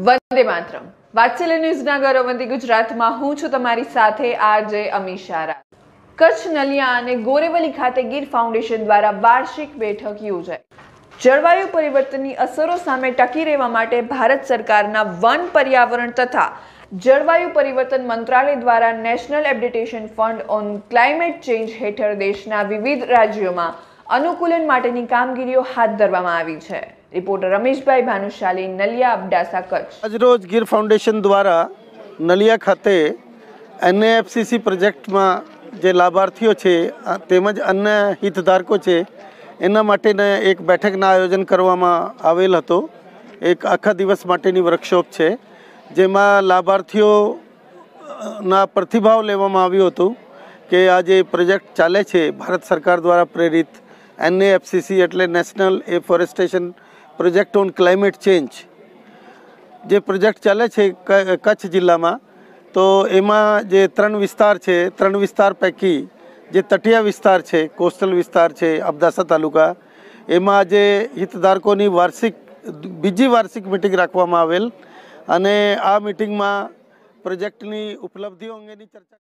વંદે માતરમ વાત્સલ્ય ન્યૂઝના ગૌરવંતી ગુજરાતમાં હું છું તમારી સાથે આરજે અમિશા રાજ કચ્છ નલિયા અને ગોરેવલી ખાતે ગીર ફાઉન્ડેશન દ્વારા વાર્ષિક બેઠક યોજાઈ જળવાયુ પરિવર્તનની અસરો સામે ટકી રહેવા માટે ભારત સરકારના વન પર્યાવરણ તથા જળવાયુ પરિવર્તન મંત્રાલય દ્વારા national adaptation fund on climate change હેઠળ દેશના વિવિધ રાજ્યોમાં અનુકૂલન માટેની કામગીરીઓ હાથ ધરવામાં આવી છે રિપોર્ટર રમેશભાઈ ભાનુશાલી નલિયા અબડાસા કચ્છ આજરોજ ગીર ફાઉન્ડેશન દ્વારા નલિયા ખાતે એનએએફસીસી પ્રોજેક્ટમાં જે લાભાર્થીઓ છે તેમજ અન્ય હિતધારકો છે એના માટેને એક બેઠકના આયોજન કરવામાં આવેલ હતો એક આખા દિવસ માટેની વર્કશોપ છે જેમાં લાભાર્થીઓના પ્રતિભાવ લેવામાં આવ્યું હતું કે આ જે પ્રોજેક્ટ ચાલે છે ભારત સરકાર દ્વારા પ્રેરિત એનએએફસીસી એટલે national afforestation project on climate change જે પ્રોજેક્ટ ચાલે છે કચ્છ જિલ્લામાં તો એમાં જે ત્રણ વિસ્તાર છે ત્રણ વિસ્તાર પૈકી જે તટીય વિસ્તાર છે કોસ્ટલ વિસ્તાર છે અબદાસા તાલુકા એમાં જે હિતધારકોની વાર્ષિક બીજી વાર્ષિક મિટિંગ રાખવામાં આવેલ અને આ મિટિંગમાં પ્રોજેક્ટની ઉપલબ્ધિઓ અંગેની ચર્ચા